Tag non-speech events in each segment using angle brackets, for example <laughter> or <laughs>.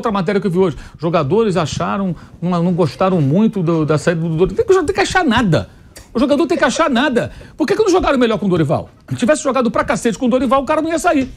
Outra matéria que eu vi hoje, jogadores acharam, não, gostaram muito do, da saída do Dorival. Tem que, tem que achar nada. O jogador tem que achar nada. Por que, que não jogaram melhor com o Dorival? Se tivesse jogado pra cacete com o Dorival, o cara não ia sair.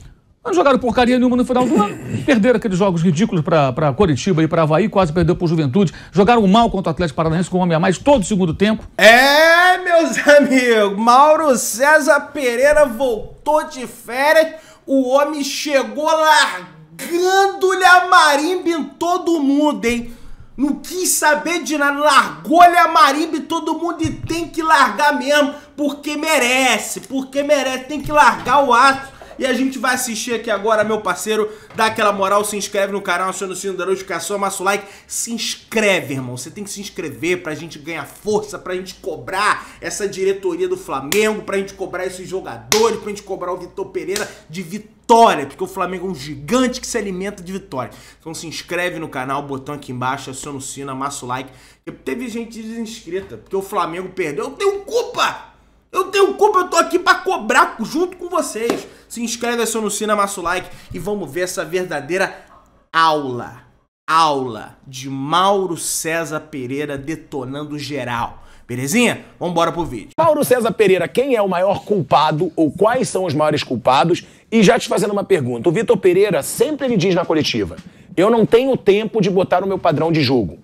Não jogaram porcaria nenhuma no final do ano. Perderam aqueles jogos ridículos para Curitiba e para Havaí, quase perdeu pro Juventude. Jogaram mal contra o Atlético Paranaense com o homem a mais todo o segundo tempo. É, meus amigos, Mauro César Pereira voltou de férias. O homem chegou largado Grândulha marimba em todo mundo, hein? Não quis saber de nada, largou-lhe a marimba em todo mundo e tem que largar mesmo, porque merece, porque merece, tem que largar o ato. E a gente vai assistir aqui agora, meu parceiro. Dá aquela moral, se inscreve no canal, aciona o sino da notificação, amassa o like. Se inscreve, irmão. Você tem que se inscrever pra gente ganhar força, pra gente cobrar essa diretoria do Flamengo, pra gente cobrar esses jogadores, pra gente cobrar o Vitor Pereira de Vitor vitória, porque o Flamengo é um gigante que se alimenta de vitória. Então se inscreve no canal, botão aqui embaixo, aciona o sino, amassa o like. Eu, teve gente desinscrita, porque o Flamengo perdeu. Eu tenho culpa! Eu tenho culpa, eu tô aqui pra cobrar junto com vocês. Se inscreve, aciona o sino, amassa o like e vamos ver essa verdadeira aula. Aula de Mauro César Pereira detonando geral. Belezinha? Vambora pro vídeo. Mauro César Pereira, quem é o maior culpado ou quais são os maiores culpados? E já te fazendo uma pergunta, o Vitor Pereira sempre ele diz na coletiva, eu não tenho tempo de botar o meu padrão de jogo.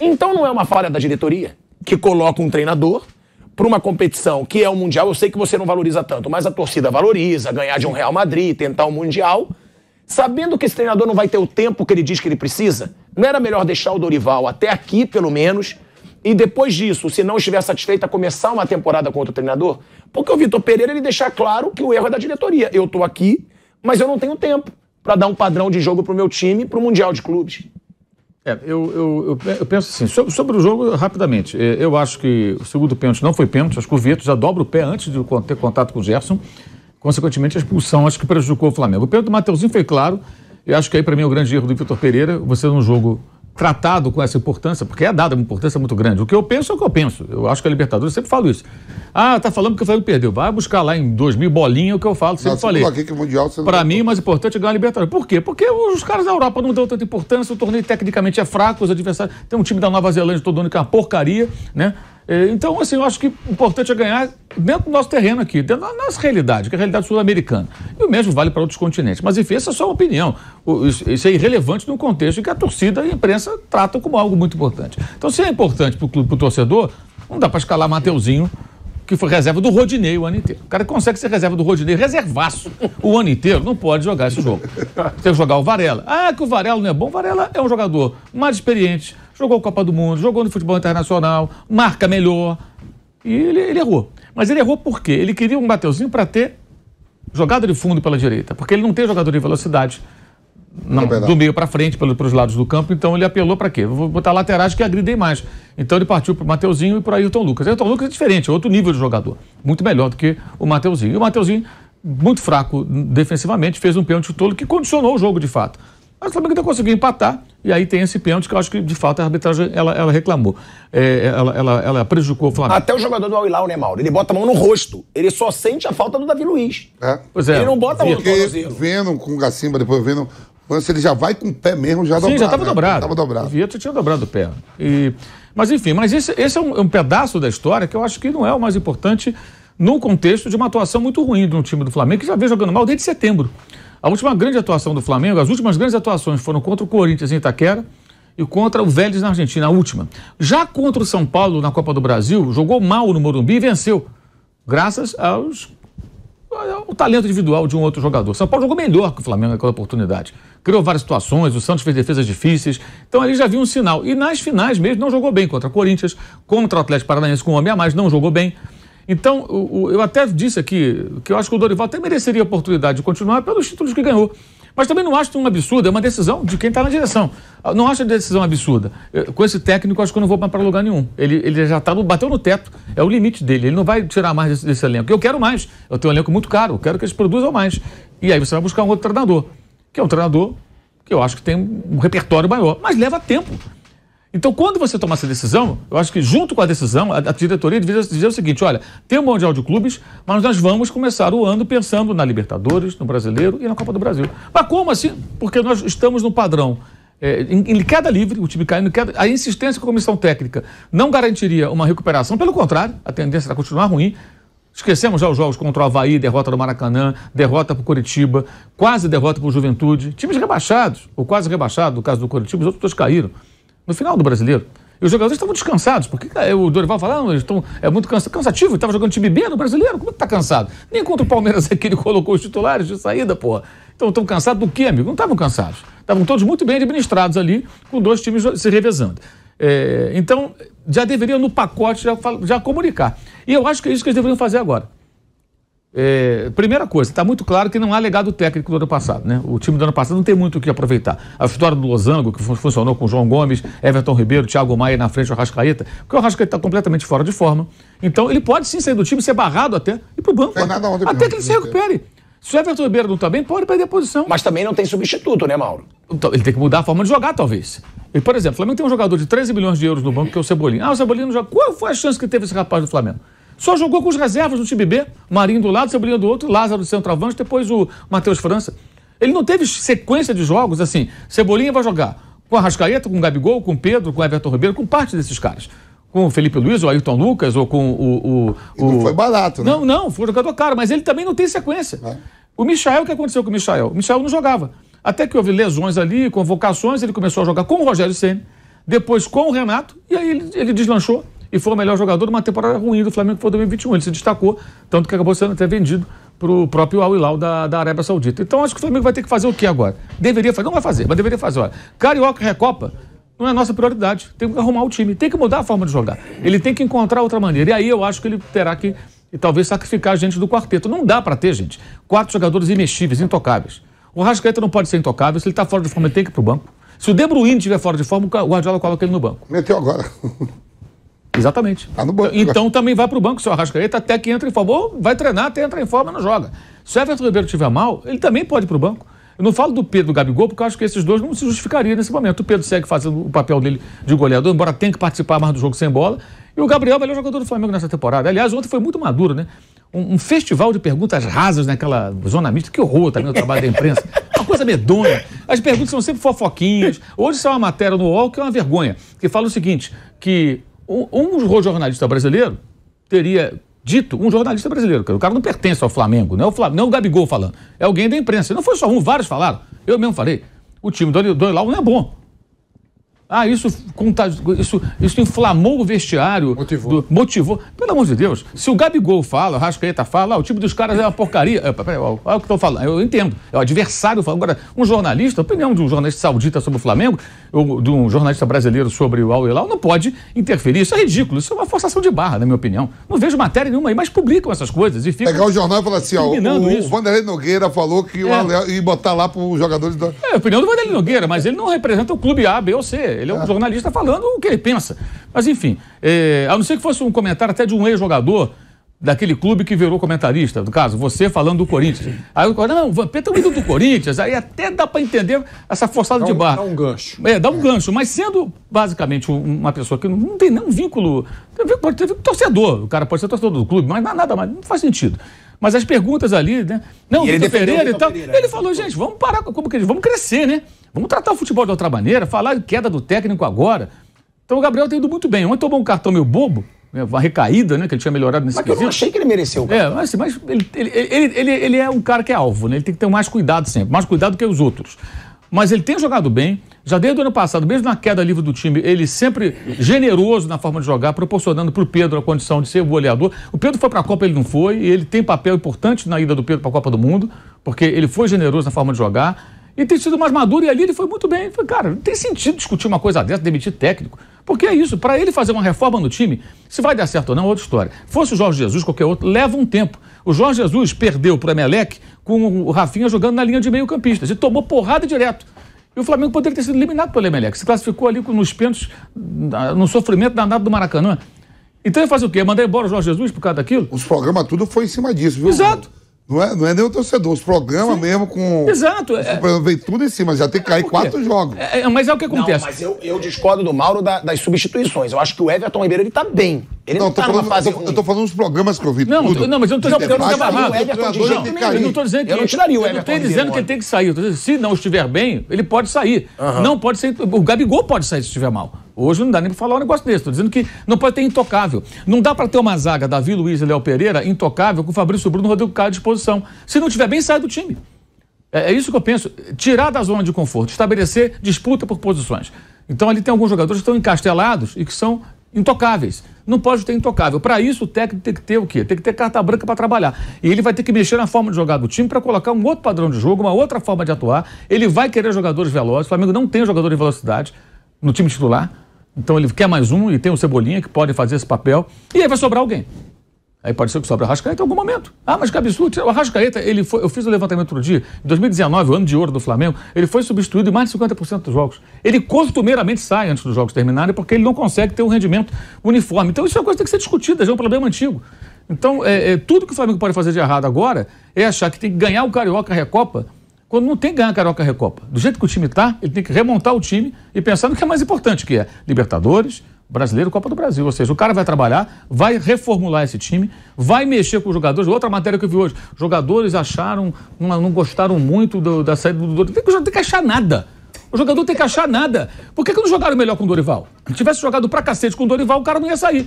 Então não é uma falha da diretoria que coloca um treinador para uma competição que é o Mundial, eu sei que você não valoriza tanto, mas a torcida valoriza, ganhar de um Real Madrid, tentar o um Mundial, sabendo que esse treinador não vai ter o tempo que ele diz que ele precisa, não era melhor deixar o Dorival até aqui, pelo menos, e depois disso, se não estiver satisfeita, começar uma temporada com outro treinador? Porque o Vitor Pereira ele deixar claro que o erro é da diretoria. Eu estou aqui, mas eu não tenho tempo para dar um padrão de jogo para o meu time, para o Mundial de Clubes. É, eu, eu, eu, penso assim, sobre, sobre, o jogo, rapidamente, é, eu acho que o segundo pênalti não foi pênalti, acho que o Vieto já dobra o pé antes de ter contato com o Gerson, consequentemente a expulsão acho que prejudicou o Flamengo. O pênalti do Mateuzinho foi claro, eu acho que aí para mim é o grande erro do Vitor Pereira, você num jogo tratado com essa importância, porque é dada uma importância muito grande. O que eu penso é o que eu penso. Eu acho que a Libertadores, eu sempre falo isso. Ah, tá falando que o Flamengo perdeu. Vai buscar lá em 2000 bolinha é o que eu falo, sempre Nossa, falei. Aqui que o mundial Para mim, o mais importante é ganhar a Libertadores. Por quê? Porque os caras da Europa não dão tanta importância, o torneio tecnicamente é fraco, os adversários. Tem um time da Nova Zelândia todo ano que é uma porcaria, né? É, então, assim, eu acho que o importante é ganhar dentro do nosso terreno aqui, dentro da nossa realidade, que é a realidade sul-americana. E o mesmo vale para outros continentes. Mas, enfim, essa é só uma opinião. Isso é irrelevante num contexto em que a torcida e a imprensa tratam como algo muito importante. Então, se é importante para o clube, para o torcedor, não dá para escalar Mateuzinho, que foi reserva do Rodinei o ano inteiro. O cara consegue ser reserva do Rodinei, reservaço, o ano inteiro, não pode jogar esse jogo. Tem que jogar o Varela. Ah, que o Varela não é bom. O Varela é um jogador mais experiente, Jogou Copa do Mundo, jogou no futebol internacional, marca melhor. E ele, ele errou. Mas ele errou por quê? Ele queria um Mateuzinho para ter jogada de fundo pela direita, porque ele não tem jogador de velocidade não, é do meio para frente, para pelos lados do campo. Então ele apelou para quê? Vou botar laterais que agridem mais. Então ele partiu para o Mateuzinho e para o Ailton Lucas. Ailton Lucas é diferente, é outro nível de jogador. Muito melhor do que o Mateuzinho. E o Mateuzinho, muito fraco defensivamente, fez um pênalti tolo que condicionou o jogo de fato. Mas o Flamengo ainda tá conseguiu empatar e aí tem esse pênalti que eu acho que, de fato, a arbitragem ela, ela reclamou. É, ela, ela, ela, prejudicou o Flamengo. Até o jogador do Al-Hilal, né, Mauro? Ele bota a mão no rosto. Ele só sente a falta do Davi Luiz. É. Pois é. Ele não bota a mão no Vendo com o Gacimba, depois vendo... Ele já vai com o pé mesmo, já dobrado. Sim, já estava né? dobrado. Tava dobrado. O Vieto tinha dobrado o pé. E... Mas, enfim, mas esse, esse é um, é um pedaço da história que eu acho que não é o mais importante no contexto de uma atuação muito ruim de um time do Flamengo, que já vem jogando mal desde setembro. A última grande atuação do Flamengo, as últimas grandes atuações foram contra o Corinthians em Itaquera e contra o Vélez na Argentina, a última. Já contra o São Paulo na Copa do Brasil, jogou mal no Morumbi e venceu, graças aos talento individual de um outro jogador. São Paulo jogou melhor que o Flamengo naquela oportunidade. Criou várias situações, o Santos fez defesas difíceis. Então ali já viu um sinal. E nas finais mesmo não jogou bem contra o Corinthians, contra o Atlético Paranaense com um homem a mais, não jogou bem. Então, eu até disse aqui que eu acho que o Dorival até mereceria a oportunidade de continuar pelos títulos que ganhou. Mas também não acho um absurdo, é uma decisão de quem está na direção. Não acho a decisão absurda. com esse técnico, acho que eu não vou para lugar nenhum. Ele, ele já tá no, bateu no teto, é o limite dele. Ele não vai tirar mais desse, desse elenco. Eu quero mais. Eu tenho um elenco muito caro, eu quero que eles produzam mais. E aí você vai buscar um outro treinador, que é um treinador que eu acho que tem um repertório maior, mas leva tempo. Então, quando você tomar essa decisão, eu acho que junto com a decisão, a, a diretoria deveria dizer o seguinte: olha, tem o um Mundial de Clubes, mas nós vamos começar o ano pensando na Libertadores, no Brasileiro e na Copa do Brasil. Mas como assim? Porque nós estamos no padrão. É, em, em livre, o time caindo, a insistência com a comissão técnica não garantiria uma recuperação, pelo contrário, a tendência era continuar ruim. Esquecemos já os jogos contra o Havaí, derrota do Maracanã, derrota para o Curitiba, quase derrota para o Juventude. Times rebaixados, ou quase rebaixados, no caso do Curitiba, os outros dois caíram no final do brasileiro. E os jogadores estavam descansados, porque o Dorival falando, eles estão é muito cansa, cansativo, estava jogando time B no brasileiro, como é que tá cansado? Nem contra o Palmeiras aqui <laughs> é ele colocou os titulares de saída, porra. Então estão cansados do quê, amigo? Não estavam cansados. Estavam todos muito bem administrados ali, com dois times se revezando. É, então, já deveriam no pacote já, já comunicar. E eu acho que é isso que eles deveriam fazer agora. É, primeira coisa, está muito claro que não há legado técnico do ano passado. Né? O time do ano passado não tem muito o que aproveitar. A vitória do Losango, que fun funcionou com João Gomes, Everton Ribeiro, Thiago Maia na frente, o Rascaeta, porque o Rascaeta está completamente fora de forma. Então ele pode sim sair do time, ser barrado até, e para o banco. Até, até que ele se recupere. Se o Everton Ribeiro não está bem, pode perder a posição. Mas também não tem substituto, né, Mauro? Então, ele tem que mudar a forma de jogar, talvez. E, por exemplo, o Flamengo tem um jogador de 13 milhões de euros no banco, que é o Cebolinha. Ah, o Cebolinha não joga. Qual foi a chance que teve esse rapaz do Flamengo? Só jogou com os reservas do time B. Marinho do lado, Cebolinha do outro, Lázaro do centroavante, depois o Matheus França. Ele não teve sequência de jogos assim. Cebolinha vai jogar com a Rascaeta, com o Gabigol, com o Pedro, com o Everton Ribeiro, com parte desses caras. Com o Felipe Luiz, ou Ayrton Lucas, ou com o. o, o... Não foi barato, né? Não, não, foi um jogador caro, mas ele também não tem sequência. É. O Michael, o que aconteceu com o Michael? O Michael não jogava. Até que houve lesões ali, convocações, ele começou a jogar com o Rogério Senna, depois com o Renato, e aí ele, ele deslanchou e foi o melhor jogador de uma temporada ruim do Flamengo, que foi 2021. Ele se destacou, tanto que acabou sendo até vendido para o próprio Al Hilal da, da Arábia Saudita. Então acho que o Flamengo vai ter que fazer o que agora? Deveria fazer, não vai fazer, mas deveria fazer. Olha, Carioca Recopa não é nossa prioridade. Tem que arrumar o time, tem que mudar a forma de jogar. Ele tem que encontrar outra maneira. E aí eu acho que ele terá que e talvez sacrificar a gente do quarteto. Não dá para ter, gente, quatro jogadores imexíveis, intocáveis. O Rascaeta não pode ser intocável, se ele está fora de forma, ele tem que ir para o banco. Se o De Bruyne estiver fora de forma, o Guardiola coloca ele no banco. Meteu agora. Exatamente. Tá no banco. Então, também vai para o banco, seu Arrascaeta, até que entra em forma. Ou vai treinar até entrar em forma não joga. Se o Everton Ribeiro estiver mal, ele também pode ir para o banco. Eu não falo do Pedro e do Gabigol, porque eu acho que esses dois não se justificariam nesse momento. O Pedro segue fazendo o papel dele de goleador, embora tenha que participar mais do jogo sem bola. E o Gabriel, melhor jogador do Flamengo nessa temporada. Aliás, ontem foi muito maduro, né? Um, um festival de perguntas rasas naquela zona mista. Que horror também o trabalho da imprensa. <laughs> Uma coisa medonha. As perguntas são sempre fofoquinhas. Hoje saiu uma matéria no UOL que é uma vergonha, que fala o seguinte, que um, um jornalista brasileiro teria dito, um jornalista brasileiro, o cara não pertence ao Flamengo, né? não é o, Flamengo, não é o Gabigol falando, é alguém da imprensa. Não foi só um, vários falaram. Eu mesmo falei, o time do Donilau não é bom. Ah, isso, contagi... isso, isso inflamou o vestiário. Motivou. Do... motivou. Pelo amor de Deus, se o Gabigol fala, o Rascaeta fala, ah, o time dos caras é uma porcaria. É, peraí, olha o que estão falando. Eu entendo. É o adversário falando. Agora, um jornalista, a opinião de um jornalista saudita sobre o Flamengo, ou de um jornalista brasileiro sobre o Al-Hilal, não pode interferir. Isso é ridículo. Isso é uma forçação de barra, na minha opinião. Não vejo matéria nenhuma aí, mas publicam essas coisas e ficam. Pegar o jornal e falar assim, ó, o, o Vanderlei Nogueira falou que é. o Al-Hilal. e botar lá para os jogadores. Da... É, a opinião do Vanderlei Nogueira, mas ele não representa o clube A, B ou C ele é um ah. jornalista falando o que ele pensa. Mas, enfim, é, a não ser que fosse um comentário até de um ex-jogador daquele clube que virou comentarista, no caso, você falando do Corinthians. Aí eu não, o Vampeta é um ídolo do Corinthians, aí até dá para entender essa forçada um, de barra. Dá um gancho. É, dá um é. gancho, mas sendo basicamente uma pessoa que não tem nenhum vínculo, pode ter torcedor, o cara pode ser torcedor do clube, mas nada mais, não faz sentido. Mas as perguntas ali, né? Não, e Vitor Pereira e tal. Pereira, ele né? falou, gente, vamos parar com como que vamos crescer, né? Vamos tratar o futebol de outra maneira, falar de queda do técnico agora. Então o Gabriel tem tá ido muito bem. Ontem tomou um cartão meio bobo, né, uma recaída, né? Que ele tinha melhorado nesse Mas eu não achei que ele mereceu o é, cartão. É, mas, mas ele, ele, ele, ele, é um cara que é alvo, né? Ele tem que ter mais cuidado sempre, mais cuidado que os outros mas ele tem jogado bem. Já desde o ano passado, mesmo na queda livre do time, ele sempre generoso na forma de jogar, proporcionando para o Pedro a condição de ser goleador. O Pedro foi para a Copa, ele não foi, e ele tem papel importante na ida do Pedro para a Copa do Mundo, porque ele foi generoso na forma de jogar. E tem sido mais maduro, e ali ele foi muito bem. Falei, cara, não tem sentido discutir uma coisa dessa, demitir técnico. Porque é isso, para ele fazer uma reforma no time, se vai dar certo ou não, é outra história. Fosse o Jorge Jesus, qualquer outro, leva um tempo. O Jorge Jesus perdeu para o Emelec com o Rafinha jogando na linha de meio campistas e tomou porrada direto. E o Flamengo poderia ter sido eliminado pelo Emelec. Se classificou ali nos pênaltis, no sofrimento danado do Maracanã. Então ele faz o quê? Mandar embora o Jorge Jesus por causa daquilo? Os programas tudo foi em cima disso, viu? Exato. Não é, não é nem o torcedor, os programas Sim. mesmo com. Exato. É. Os, Vem tudo em cima, já tem que cair quatro jogos. É, é, mas é o que acontece. Não, mas eu, eu discordo do Mauro da, das substituições. Eu acho que o Everton Ribeiro ele tá bem. Ele não, não tá falando, numa fase. Eu tô, eu tô falando dos programas que eu vi. Não, tudo. não mas eu não tô dizendo que ele tava tá errado. Eu não tô dizendo que. Eu não tiraria o Everton. Eu não tô dizendo Ribeiro, que ele tem que sair. se não estiver bem, ele pode sair. Não pode ser. O Gabigol pode sair se estiver mal. Hoje não dá nem para falar um negócio desse. Estou dizendo que não pode ter intocável. Não dá para ter uma zaga Davi Luiz e Léo Pereira intocável com o Fabrício Bruno e Rodrigo Caio à disposição. Se não tiver bem, sai do time. É, é, isso que eu penso. Tirar da zona de conforto, estabelecer disputa por posições. Então ali tem alguns jogadores que estão encastelados e que são intocáveis. Não pode ter intocável. Para isso, o técnico tem que ter o quê? Tem que ter carta branca para trabalhar. E ele vai ter que mexer na forma de jogar do time para colocar um outro padrão de jogo, uma outra forma de atuar. Ele vai querer jogadores velozes. O Flamengo não tem jogador de velocidade no time titular. Então ele quer mais um e tem o Cebolinha que pode fazer esse papel. E aí vai sobrar alguém. Aí pode ser que sobra o Arrascaeta em algum momento. Ah, mas que absurdo. O Arrascaeta, ele foi, eu fiz o levantamento outro dia, em 2019, o ano de ouro do Flamengo, ele foi substituído em mais de 50% dos jogos. Ele costumeiramente sai antes dos jogos terminarem porque ele não consegue ter um rendimento uniforme. Então isso é uma coisa que tem que ser discutida, já é um problema antigo. Então, é, é, tudo que o Flamengo pode fazer de errado agora é achar que tem que ganhar o Carioca a Recopa quando não tem ganhar a Carioca Recopa. Do jeito que o time está, ele tem que remontar o time e pensar no que é mais importante, que é Libertadores, Brasileiro, Copa do Brasil. Ou seja, o cara vai trabalhar, vai reformular esse time, vai mexer com os jogadores. Outra matéria que eu vi hoje, jogadores acharam, não, gostaram muito do, da saída do Dorival. Tem que, não tem que achar nada. O jogador tem que achar nada. Por que, que não jogaram melhor com o Dorival? Se tivesse jogado pra cacete com o Dorival, o cara não ia sair.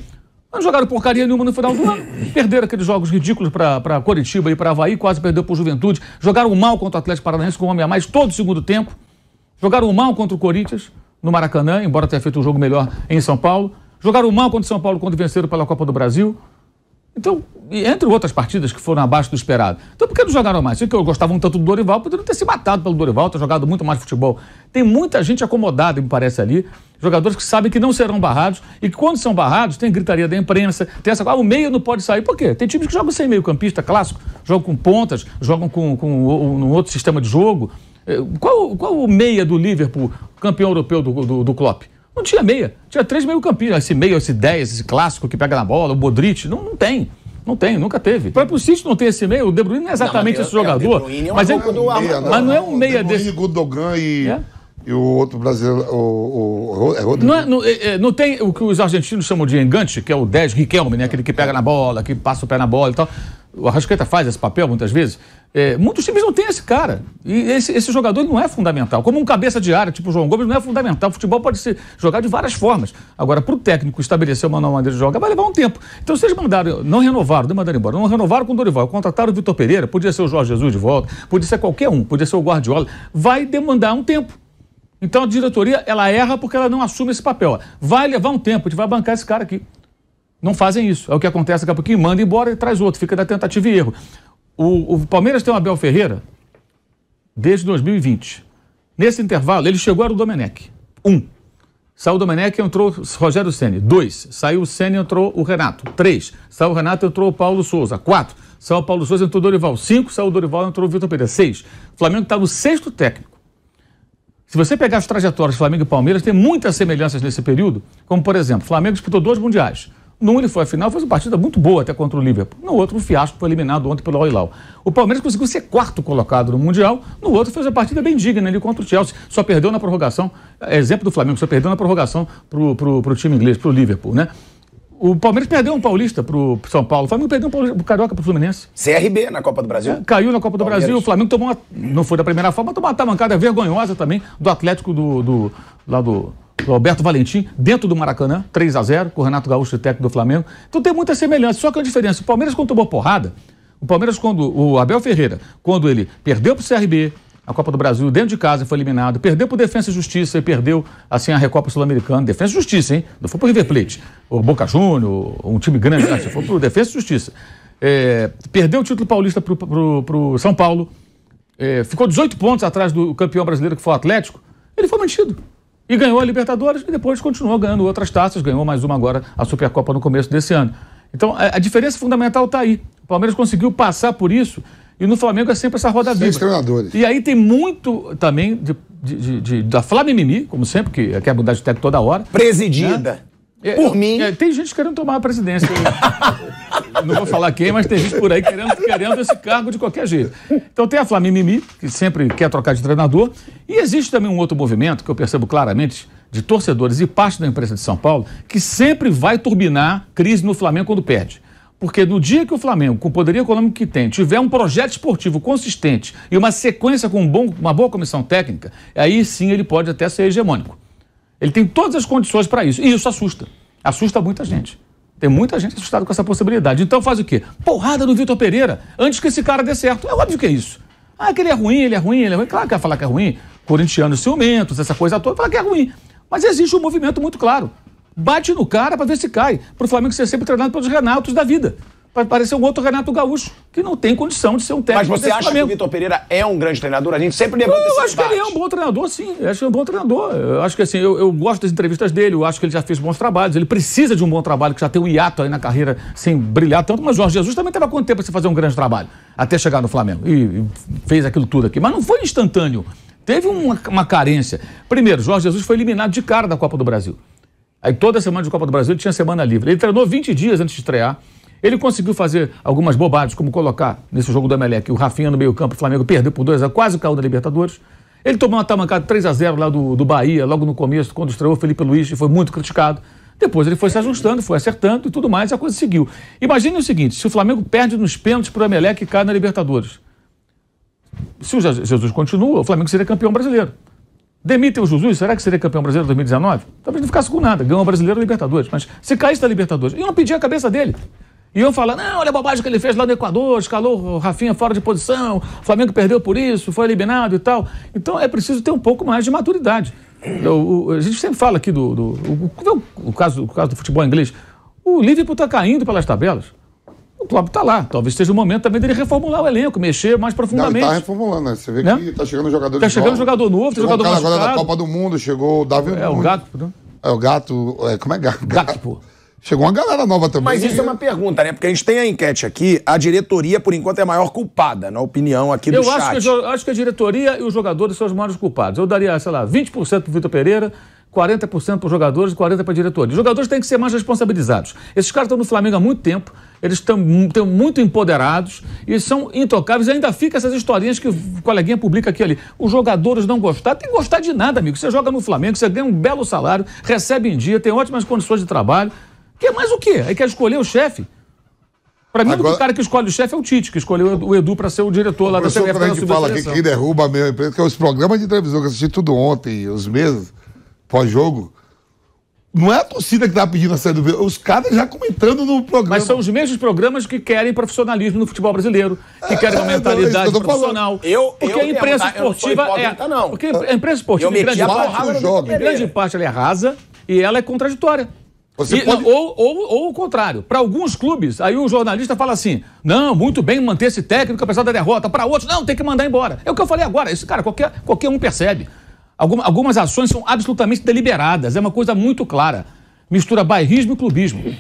Não jogaram porcaria nenhuma no final do ano. Perderam aqueles jogos ridículos para Coritiba e para Havaí, quase perdeu para o Juventude. Jogaram mal contra o Atlético Paranaense com um homem a mais todo o segundo tempo. Jogaram mal contra o Corinthians no Maracanã, embora tenha feito um jogo melhor em São Paulo. Jogaram mal contra o São Paulo quando venceram pela Copa do Brasil. Então, entre outras partidas que foram abaixo do esperado. Então, por que não jogaram mais? Se eu gostava um tanto do Dorival, poderiam ter se matado pelo Dorival, ter jogado muito mais futebol. Tem muita gente acomodada, me parece, ali. Jogadores que sabem que não serão barrados e que quando são barrados, tem gritaria da imprensa, tem essa. Ah, o meio não pode sair. Por quê? Tem times que jogam sem meio-campista clássico, jogam com pontas, jogam com, com um outro sistema de jogo. Eh, qual, qual o meia do Liverpool, campeão europeu do, do, do Klopp? Não tinha meia. Tinha três meio-campistas. Esse meia, esse 10, esse clássico que pega na bola, o Modric. Não, não tem. Não tem, nunca teve. O próprio City não tem esse meio. O De Bruyne não é exatamente não, mas é esse é jogador. É mas, né? não, é um meia desse. Bruyne, Gundogan e... É? e o outro brasileiro, o, o, o é não, é, não, é, é, não, tem o que os argentinos chamam de engante, que é o 10 Riquelme, né? Aquele que pega na bola, que passa o pé na bola e tal. O Arrascaeta faz esse papel muitas vezes. É, muitos times não têm esse cara. E esse, esse, jogador não é fundamental. Como um cabeça de área, tipo o João Gomes, não é fundamental. O futebol pode ser jogado de várias formas. Agora, para o técnico estabelecer uma nova maneira de jogar, vai levar um tempo. Então, vocês mandaram, não renovaram, não mandaram embora, não renovaram com o Dorival, contrataram o Vitor Pereira, podia ser o Jorge Jesus de volta, podia ser qualquer um, podia ser o Guardiola. Vai demandar um tempo. Então a diretoria, ela erra porque ela não assume esse papel. Vai levar um tempo, a gente vai bancar esse cara aqui. Não fazem isso. É o que acontece daqui a pouquinho, manda embora e traz outro, fica da tentativa e erro. O, o Palmeiras tem o Abel Ferreira desde 2020. Nesse intervalo, ele chegou, era o Domenech. Um. Saiu o Domenech e entrou Rogério Ceni. Dois. Saiu o Ceni entrou o Renato. Três. Saiu o Renato e entrou o Paulo Souza. Quatro. Saiu o Paulo Souza e entrou o Dorival. Cinco. Saiu o Dorival entrou o Vitor Pereira. Seis. O Flamengo está no sexto técnico. Se você pegar as trajetórias Flamengo e Palmeiras, tem muitas semelhanças nesse período, como por exemplo, Flamengo disputou dois mundiais. Num ele foi à final, fez uma partida muito boa até contra o Liverpool. No outro, um fiasco, foi eliminado ontem pelo al O Palmeiras conseguiu ser quarto colocado no Mundial, no outro fez uma partida bem digna ali contra o Chelsea. Só perdeu na prorrogação, é, exemplo do Flamengo, só perdeu na prorrogação para o pro, pro time inglês, para o Liverpool, né? O Palmeiras perdeu um paulista pro São Paulo. O Flamengo perdeu um paulista pro Carioca pro Fluminense. CRB na Copa do Brasil? Caiu na Copa do Palmeiras. Brasil. O Flamengo tomou uma, não foi da primeira forma, tomou uma tamancada vergonhosa também do Atlético do, do lá do, Alberto Valentim, dentro do Maracanã, 3 a 0 com o Renato Gaúcho, técnico do Flamengo. Então tem muita semelhança, só que a diferença, o Palmeiras quando tomou porrada, o Palmeiras quando o Abel Ferreira, quando ele perdeu pro CRB, a Copa do Brasil, dentro de casa, foi eliminado, perdeu para Defensa e Justiça e perdeu, assim, a Recopa Sul-Americana. Defensa e Justiça, hein? Não foi o River Plate. O Boca Júnior, um time grande, Não, né? foi o Defensa e Justiça. É, perdeu o título paulista para o São Paulo. É, ficou 18 pontos atrás do campeão brasileiro, que foi o Atlético. Ele foi mantido. E ganhou a Libertadores e depois continuou ganhando outras taças, ganhou mais uma agora, a Supercopa no começo desse ano. Então, a, a diferença fundamental está aí. O Palmeiras conseguiu passar por isso e no Flamengo é sempre essa roda viva. treinadores. E aí tem muito também de, de, de, de da Flamimimi, como sempre, que quer mudar de técnico toda hora. Presidida. Né? É, por é, mim. É, tem gente querendo tomar a presidência. não vou falar quem, mas tem gente por aí querendo, querendo esse cargo de qualquer jeito. Então tem a Flamimimi que sempre quer trocar de treinador. E existe também um outro movimento que eu percebo claramente de torcedores e parte da imprensa de São Paulo que sempre vai turbinar crise no Flamengo quando perde. Porque no dia que o Flamengo, com o poder econômico que tem, tiver um projeto esportivo consistente e uma sequência com um bom, uma boa comissão técnica, aí sim ele pode até ser hegemônico. Ele tem todas as condições para isso. E isso assusta. Assusta muita gente. Tem muita gente assustada com essa possibilidade. Então faz o quê? Porrada no Vitor Pereira antes que esse cara dê certo. É óbvio que é isso. Ah, que ele é ruim, ele é ruim, ele é ruim. Claro que vai falar que é ruim. Corintianos ciumentos, essa coisa toda, falar que é ruim. Mas existe um movimento muito claro. Bate no cara para ver se cai. Para o Flamengo ser sempre treinado pelos Renatos da vida. Para parecer um outro Renato Gaúcho, que não tem condição de ser um técnico. Mas você acha Flamengo. que o Vitor Pereira é um grande treinador? A gente sempre levanta eu, esse Eu acho debate. que ele é um bom treinador, sim. Eu acho que é um bom treinador. Eu acho que assim, eu, eu, gosto das entrevistas dele, eu acho que ele já fez bons trabalhos. Ele precisa de um bom trabalho, que já tem um hiato aí na carreira sem brilhar tanto. Mas Jorge Jesus também teve quanto tempo para se fazer um grande trabalho até chegar no Flamengo. E, e fez aquilo tudo aqui. Mas não foi instantâneo. Teve uma, uma carência. Primeiro, Jorge Jesus foi eliminado de cara da Copa do Brasil. Aí toda semana de Copa do Brasil ele tinha semana livre. Ele treinou 20 dias antes de estrear. Ele conseguiu fazer algumas bobagens, como colocar nesse jogo do Emelec o Rafinha no meio-campo, o Flamengo perdeu por 2 a quase caiu da Libertadores. Ele tomou uma tamancada 3 a 0 lá do, do Bahia, logo no começo, quando estreou Felipe Luiz, e foi muito criticado. Depois ele foi se ajustando, foi acertando e tudo mais, e a coisa seguiu. Imagine o seguinte: se o Flamengo perde nos pênaltis para o Emelec e cai na Libertadores. Se o Jesus continua, o Flamengo seria campeão brasileiro. Demiteu o Jesus, será que seria campeão brasileiro em 2019? Talvez não ficasse com nada, ganhou o brasileiro na Libertadores. Mas se caísse da Libertadores, iam pedir a cabeça dele. Iam falar, não, olha a bobagem que ele fez lá no Equador, escalou o Rafinha fora de posição, o Flamengo perdeu por isso, foi eliminado e tal. Então é preciso ter um pouco mais de maturidade. O, o, a gente sempre fala aqui do. do o, o, caso, o caso do futebol inglês. O Liverpool está caindo pelas tabelas. O Klopp está lá. Talvez seja o momento também dele reformular o elenco, mexer mais tá profundamente. Está reformulando, né? Você vê né? que está chegando jogador Está chegando jogador novo, chegou jogador um cara agora da Copa do Mundo, chegou o Davi É, Nunes. o Gato, né? É, o Gato. É, como é Gato? Gato, pô. Chegou uma galera nova também. Mas isso é uma pergunta, né? Porque a gente tem a enquete aqui, a diretoria, por enquanto, é a maior culpada, na opinião aqui do eu chat. Acho que, eu acho que a diretoria e os jogadores são os maiores culpados. Eu daria, sei lá, 20% o Vitor Pereira 40% para os jogadores e 40% para diretores. Os jogadores têm que ser mais responsabilizados. Esses caras estão no Flamengo há muito tempo, eles estão muito empoderados e são intocáveis. E ainda fica essas historinhas que o coleguinha publica aqui ali. Os jogadores não gostaram, tem que gostar de nada, amigo. Você joga no Flamengo, você ganha um belo salário, recebe em dia, tem ótimas condições de trabalho. Quer é mais o quê? Aí é quer é escolher o chefe. Para mim, Agora... o cara que escolhe o chefe é o Tite, que escolheu o Edu para ser o diretor o lá da CBF. O a fala aqui que derruba a minha empresa, que é os programas de televisão que eu assisti tudo ontem, os meses pós-jogo, não é a torcida que está pedindo a saída do Vila, os caras já comentando no programa. Mas são os mesmos programas que querem profissionalismo no futebol brasileiro, que querem uma é, mentalidade é, profissional. Eu, porque eu a imprensa esportiva é. Não. Porque a imprensa esportiva, em grande, parte, grande parte, ela é rasa e ela é contraditória. E, pode... ou, ou, ou, o contrário. Para alguns clubes, aí o jornalista fala assim: não, muito bem manter esse técnico apesar da derrota. Para outros, não, tem que mandar embora. É o que eu falei agora. Isso, cara, qualquer, qualquer um percebe algumas ações são absolutamente deliberadas, é uma coisa muito clara. Mistura bairrismo e clubismo.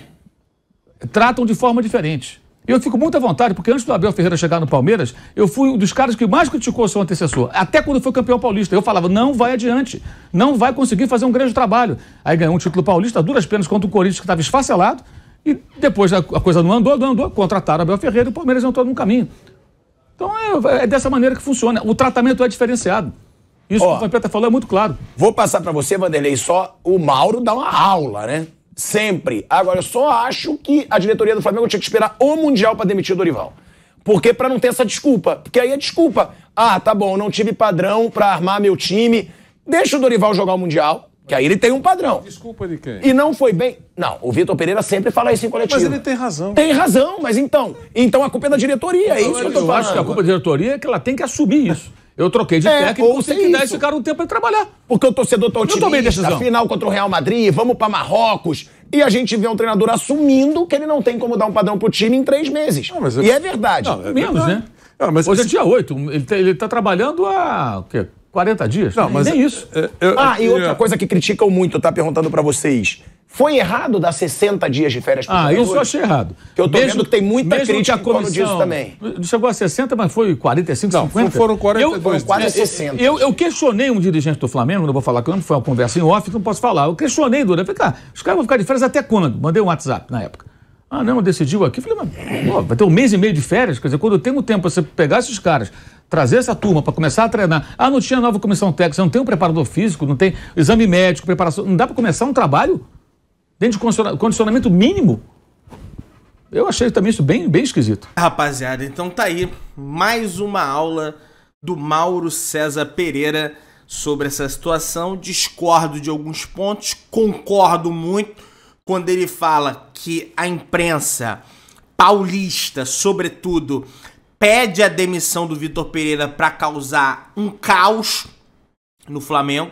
Tratam de forma diferente. Eu fico muito à vontade, porque antes do Abel Ferreira chegar no Palmeiras, eu fui um dos caras que mais criticou seu antecessor. Até quando foi campeão paulista. Eu falava, não vai adiante, não vai conseguir fazer um grande trabalho. Aí ganhou um título paulista, duras penas contra o Corinthians, que estava esfacelado. E depois a coisa não andou, não andou, contrataram Abel Ferreira e o Palmeiras entrou num caminho. Então é, é dessa maneira que funciona. O tratamento é diferenciado. Isso Ó, que o Vampeta falou é muito claro. Vou passar para você, Vanderlei, só o Mauro dá uma aula, né? Sempre. Agora, eu só acho que a diretoria do Flamengo tinha que esperar o Mundial para demitir o Dorival. Porque para não ter essa desculpa. Porque aí é desculpa. Ah, tá bom, não tive padrão para armar meu time. Deixa o Dorival jogar o Mundial. Que aí ele tem um padrão. Desculpa de quem? E não foi bem. Não, o Vitor Pereira sempre fala isso em coletivo. Mas ele tem razão. Tem razão, mas então. Então a culpa é da diretoria, é isso que eu tô falando. Eu acho que a culpa da diretoria é que ela tem que assumir isso. Eu troquei de é, técnico, Você que dar esse cara um tempo para trabalhar. Porque o torcedor tá otimista, eu tomei decisão. final contra o Real Madrid, vamos para Marrocos. E a gente vê um treinador assumindo que ele não tem como dar um padrão pro time em três meses. Não, ah, eu... E é verdade. Não, é Menos, verdade. né? Não, ah, mas Hoje é dia 8, ele, tá, ele tá trabalhando há o quê? 40 dias? Não, mas... Nem é, isso. É, ah, eu, e é, outra é. coisa que criticam muito, tá perguntando para vocês. Foi errado dar 60 dias de férias para Ah, isso eu achei errado. Que eu tô mesmo, vendo que tem muita crítica a comissão, disso também. Chegou a 60, mas foi 45, não, 50? foram 42. Eu, foram quase 60. É, é, eu, eu, questionei um dirigente do Flamengo, não vou falar não foi uma conversa em off, não posso falar. Eu questionei durante, falei, cara, os caras vão ficar de férias até quando? Mandei um WhatsApp na época. Ah, não, decidiu aqui. Falei, mas pô, vai ter um mês e meio de férias? Quer dizer, quando eu tenho tempo para você pegar esses caras, trazer essa turma para começar a treinar. Ah, não tinha nova comissão técnica, não tem um preparador físico, não tem exame médico, preparação. Não dá para começar um trabalho? dentro de condicionamento mínimo. Eu achei também isso bem, bem esquisito. Rapaziada, então tá aí mais uma aula do Mauro César Pereira sobre essa situação. Discordo de alguns pontos, concordo muito quando ele fala que a imprensa paulista, sobretudo, pede a demissão do Vitor Pereira para causar um caos no Flamengo,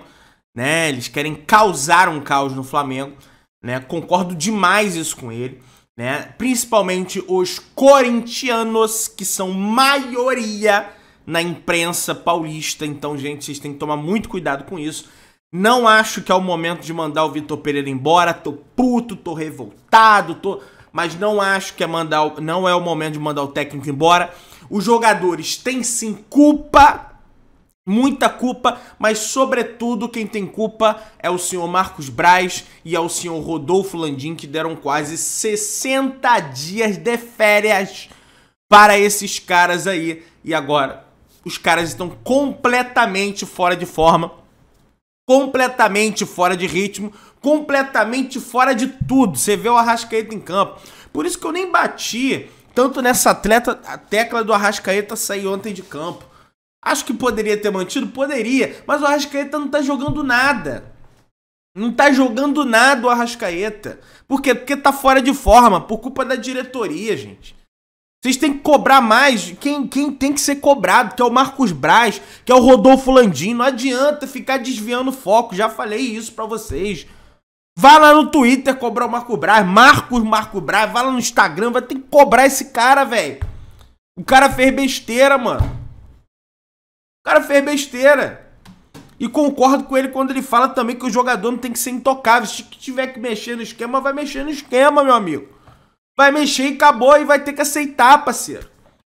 né? Eles querem causar um caos no Flamengo né? Concordo demais isso com ele, né? Principalmente os corintianos que são maioria na imprensa paulista, então gente, vocês têm que tomar muito cuidado com isso. Não acho que é o momento de mandar o Vitor Pereira embora. Tô puto, tô revoltado, tô mas não acho que é mandar, não é o momento de mandar o técnico embora. Os jogadores têm sim culpa muita culpa, mas sobretudo quem tem culpa é o senhor Marcos Braz e é o senhor Rodolfo Landim que deram quase 60 dias de férias para esses caras aí e agora os caras estão completamente fora de forma, completamente fora de ritmo, completamente fora de tudo. Você vê o Arrascaeta em campo. Por isso que eu nem bati tanto nessa atleta, a tecla do Arrascaeta sair ontem de campo. Acho que poderia ter mantido? Poderia, mas o Arrascaeta não tá jogando nada. Não tá jogando nada o Arrascaeta. Por quê? Porque tá fora de forma, por culpa da diretoria, gente. Vocês têm que cobrar mais quem, quem tem que ser cobrado, que é o Marcos Braz, que é o Rodolfo Landim. Não adianta ficar desviando o foco, já falei isso para vocês. Vá lá no Twitter cobrar o Marcos Braz, Marcos Marcos Braz, vá lá no Instagram, vai ter que cobrar esse cara, velho. O cara fez besteira, mano cara fez besteira. E concordo com ele quando ele fala também que o jogador não tem que ser intocável. Se tiver que mexer no esquema, vai mexer no esquema, meu amigo. Vai mexer e acabou e vai ter que aceitar, parceiro.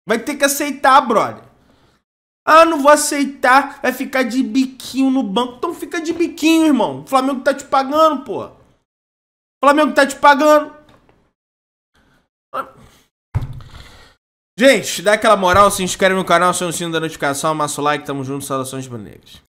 Vai ter que aceitar, brother. Ah, não vou aceitar. Vai ficar de biquinho no banco. Então fica de biquinho, irmão. O Flamengo tá te pagando, pô. O Flamengo tá te pagando. Gente, dá aquela moral, se inscreve no canal, aciona o sino da notificação, amassa o like, tamo junto, saudações banegras.